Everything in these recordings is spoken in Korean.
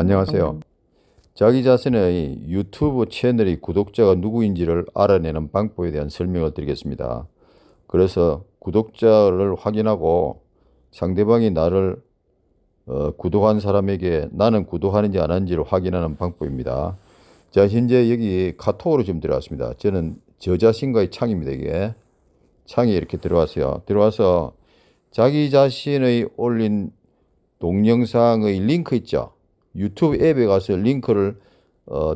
안녕하세요. 자기 자신의 유튜브 채널의 구독자가 누구인지를 알아내는 방법에 대한 설명을 드리겠습니다. 그래서 구독자를 확인하고 상대방이 나를 어, 구독한 사람에게 나는 구독하는지 안 하는지를 확인하는 방법입니다. 자, 현재 여기 카톡으로 지금 들어왔습니다. 저는 저 자신과의 창입니다, 이게. 창이 이렇게 들어왔어요. 들어와서 자기 자신의 올린 동영상의 링크 있죠? 유튜브 앱에 가서 링크를 어,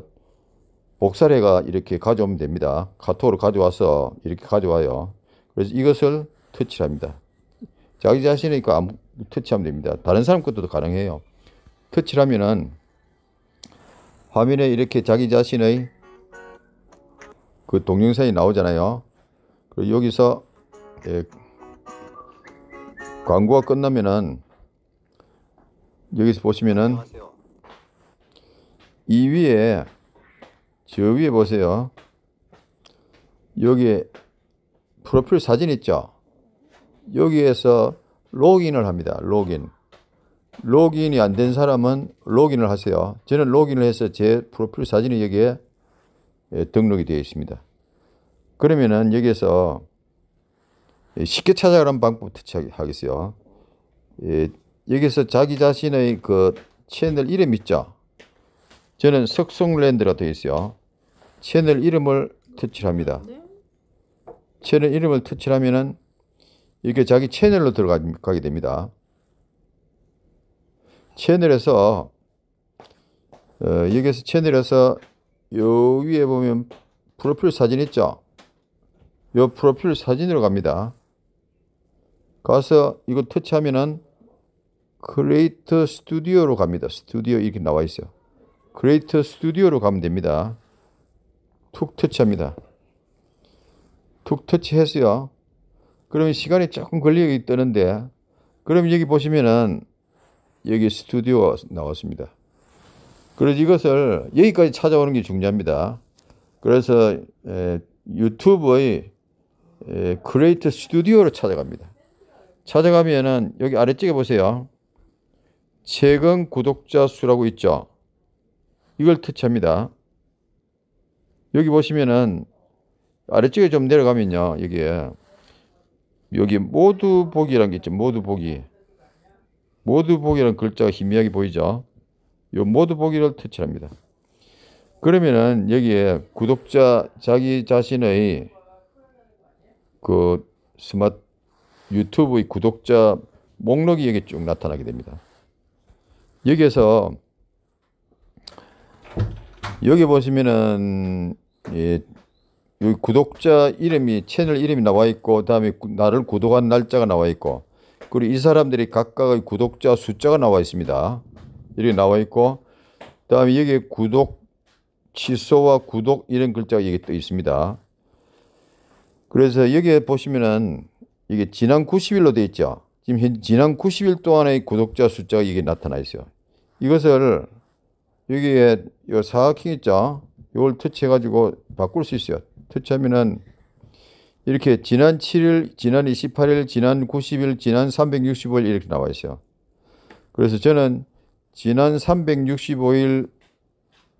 복사해가 이렇게 가져오면 됩니다. 카톡으로 가져와서 이렇게 가져와요. 그래서 이것을 터치합니다. 자기 자신의 거 터치하면 됩니다. 다른 사람 것도 가능해요. 터치 하면은 화면에 이렇게 자기 자신의 그 동영상이 나오잖아요. 그리고 여기서 예, 광고가 끝나면은 여기서 보시면은 안녕하세요. 이 위에 저 위에 보세요. 여기 프로필 사진 있죠? 여기에서 로그인을 합니다. 로그인. 로그인이 안 된 사람은 로그인을 하세요. 저는 로그인을 해서 제 프로필 사진이 여기에 예, 등록이 되어 있습니다. 그러면은 여기에서 예, 쉽게 찾아가는 방법 터 하겠어요. 예, 여기서 자기 자신의 그 채널 이름 있죠? 저는 석송랜드라 되어 있어요. 채널 이름을 터치합니다. 네. 채널 이름을 터치하면은 이렇게 자기 채널로 들어가게 됩니다. 채널에서 어, 여기서 에 채널에서 요 위에 보면 프로필 사진 있죠? 요 프로필 사진으로 갑니다. 가서 이거 터치하면은 크리에이터 스튜디오로 갑니다. 스튜디오 이렇게 나와 있어요. 크 r e a t o r s t 로 가면 됩니다. 툭 터치합니다. 툭 터치해서요. 그러면 시간이 조금 걸리게 뜨는데 그럼 여기 보시면은 여기 스튜디오 나왔습니다. 그래서 이것을 여기까지 찾아오는 게 중요합니다. 그래서 에, 유튜브의 에, 크리에이터 스튜디오로 찾아갑니다. 찾아가면은 여기 아래쪽에 보세요. 최근 구독자 수라고 있죠. 이걸 터치합니다. 여기 보시면은 아래쪽에 좀 내려가면요. 여기에 여기 모두 보기라는 게 있죠. 모두 보기. 모두 보기라는 글자가 희미하게 보이죠. 요 모두 보기를 터치합니다. 그러면은 여기에 구독자 자기 자신의 그 스마트 유튜브의 구독자 목록이 여기 쭉 나타나게 됩니다. 여기에서 여기 보시면은 예, 여기 구독자 이름이 채널 이름이 나와 있고 다음에 나를 구독한 날짜가 나와 있고 그리고 이 사람들이 각각의 구독자 숫자가 나와 있습니다. 이렇게 나와 있고 다음에 여기에 구독 취소와 구독 이런 글자가 여기 또 있습니다. 그래서 여기에 보시면은 이게 지난 90일로 되어 있죠. 지금 현, 지난 90일 동안의 구독자 숫자가 여기 나타나 있어요. 이것을 여기에 요 사각형 있죠? 이걸 터치해가지고 바꿀 수 있어요. 터치하면은 이렇게 지난 7일, 지난 28일, 지난 90일, 지난 365일 이렇게 나와 있어요. 그래서 저는 지난 365일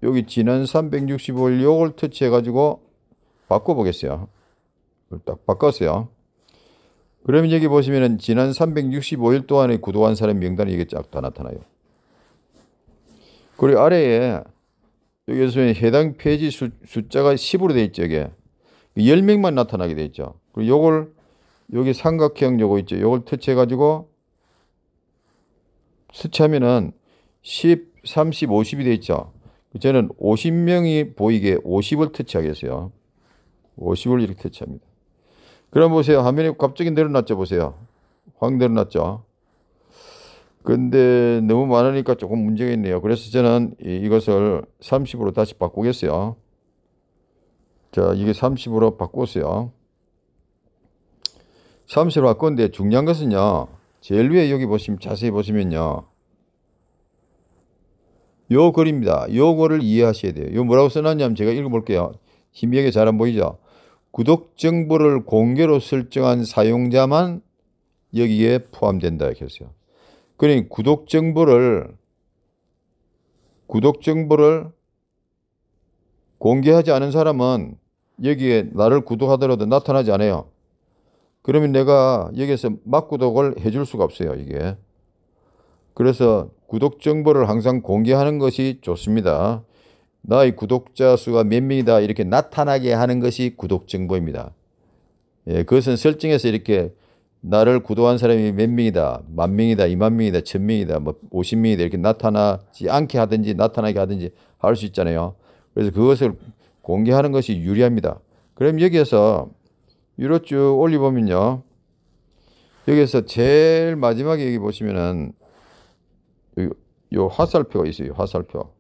여기 지난 365일 요걸 터치해 가지고 바꿔 보겠어요. 딱 바꿨어요. 그러면 여기 보시면은 지난 365일 동안에 구독한 사람 명단이 이게 쫙 다 나타나요. 그리고 아래에 여기서 해당 페이지 수, 숫자가 10으로 되어 있죠. 이게 10명만 나타나게 되어 있죠. 그리고 요걸 여기 삼각형 요거 있죠. 요걸 터치해 가지고 수치하면은 10, 30, 50이 되어 있죠. 저는 50명이 보이게 50을 터치하겠어요. 50을 이렇게 터치합니다. 그럼 보세요. 화면이 갑자기 내려놨죠 보세요. 확내려놨죠 근데 너무 많으니까 조금 문제가 있네요. 그래서 저는 이것을 30으로 다시 바꾸겠어요. 자, 이게 30으로 바꾸었어요. 30으로 바꿨는데 중요한 것은요. 제일 위에 여기 보시면 자세히 보시면요. 요 글입니다. 요거를 이해하셔야 돼요. 요 뭐라고 써놨냐면 제가 읽어볼게요. 희미하게 잘 안 보이죠? 구독 정보를 공개로 설정한 사용자만 여기에 포함된다 이렇게 했어요. 그러니 구독 정보를 구독 정보를 공개하지 않은 사람은 여기에 나를 구독하더라도 나타나지 않아요. 그러면 내가 여기서 에막구독을 해줄 수가 없어요, 이게. 그래서 구독 정보를 항상 공개하는 것이 좋습니다. 나의 구독자 수가 몇 명이다 이렇게 나타나게 하는 것이 구독 정보입니다. 예, 그것은 설정에서 이렇게 나를 구도한 사람이 몇 명이다, 만 명이다, 이만 명이다, 천 명이다, 뭐 오십 명이다 이렇게 나타나지 않게 하든지 나타나게 하든지 할 수 있잖아요. 그래서 그것을 공개하는 것이 유리합니다. 그럼 여기에서 위로 쭉 올려보면요. 여기에서 제일 마지막에 여기 보시면은 요, 화살표가 있어요. 화살표.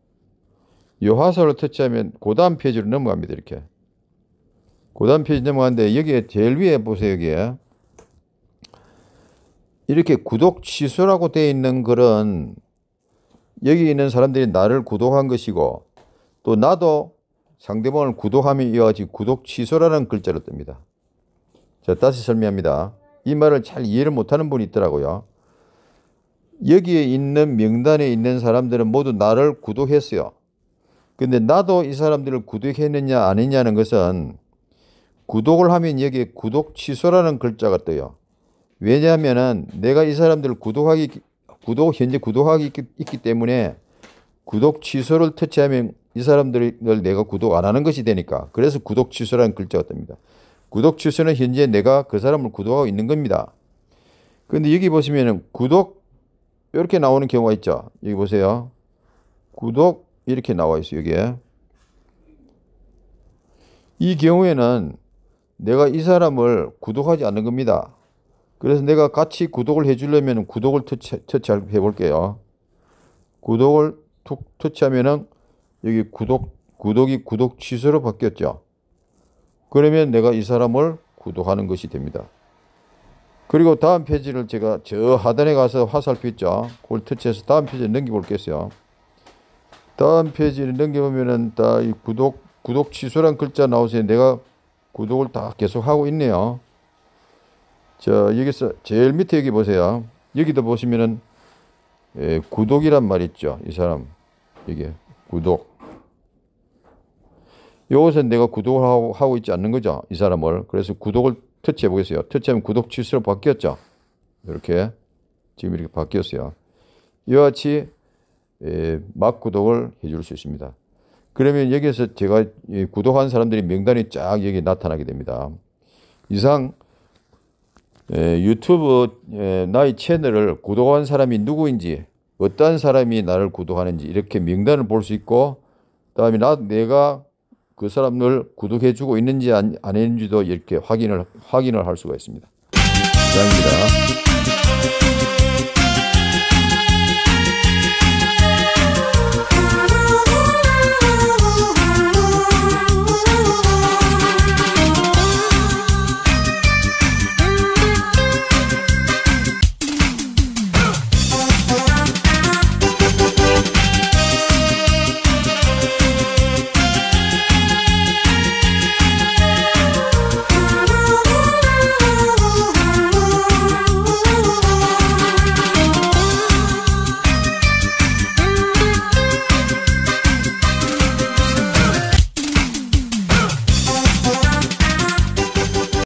요 화살을 터치하면 고단 페이지로 넘어갑니다. 이렇게. 고단 페이지 넘어가는데 여기에 제일 위에 보세요. 여기에. 이렇게 구독 취소라고 되어 있는 글은 여기 있는 사람들이 나를 구독한 것이고 또 나도 상대방을 구독함에 이와 같이 구독 취소라는 글자로 뜹니다. 자, 다시 설명합니다. 이 말을 잘 이해를 못하는 분이 있더라고요. 여기에 있는 명단에 있는 사람들은 모두 나를 구독했어요. 근데 나도 이 사람들을 구독했느냐 아니냐는 것은 구독을 하면 여기에 구독 취소라는 글자가 떠요. 왜냐하면은 내가 이 사람들을 구독하기 구독 현재 구독하기 있기, 있기 때문에 구독 취소를 터치하면 이 사람들을 내가 구독 안 하는 것이 되니까 그래서 구독 취소라는 글자가 뜹니다. 구독 취소는 현재 내가 그 사람을 구독하고 있는 겁니다. 그런데 여기 보시면은 구독 이렇게 나오는 경우가 있죠. 여기 보세요. 구독 이렇게 나와 있어요. 여기에. 이 경우에는 내가 이 사람을 구독하지 않는 겁니다. 그래서 내가 같이 구독을 해주려면 구독을 터치, 터치해 볼게요. 구독을 툭 터치하면은 여기 구독, 구독이 구독 취소로 바뀌었죠. 그러면 내가 이 사람을 구독하는 것이 됩니다. 그리고 다음 페이지를 제가 저 하단에 가서 화살표 있죠. 그걸 터치해서 다음 페이지에 넘겨볼게요. 다음 페이지를 넘겨보면은 다 이 구독, 구독 취소란 글자 나오세요. 내가 구독을 다 계속 하고 있네요. 자, 여기서 제일 밑에 여기 보세요. 여기도 보시면은 예, 구독이란 말 있죠. 이 사람 이게 구독. 요것은 내가 구독을 하고, 하고 있지 않는 거죠. 이 사람을. 그래서 구독을 터치해 보겠어요. 터치하면 구독 취소로 바뀌었죠. 이렇게 지금 이렇게 바뀌었어요. 이와 같이 예, 막 구독을 해 줄 수 있습니다. 그러면 여기에서 제가 구독한 사람들이 명단이 쫙 여기 나타나게 됩니다. 이상 에, 예, 유튜브 에, 예, 나의 채널을 구독한 사람이 누구인지 어떤 사람이 나를 구독하는지 이렇게 명단을 볼 수 있고 그다음에 나 내가 그 사람을 구독해 주고 있는지 안, 안 했는지도 이렇게 확인을 확인을 할 수가 있습니다. 감사합니다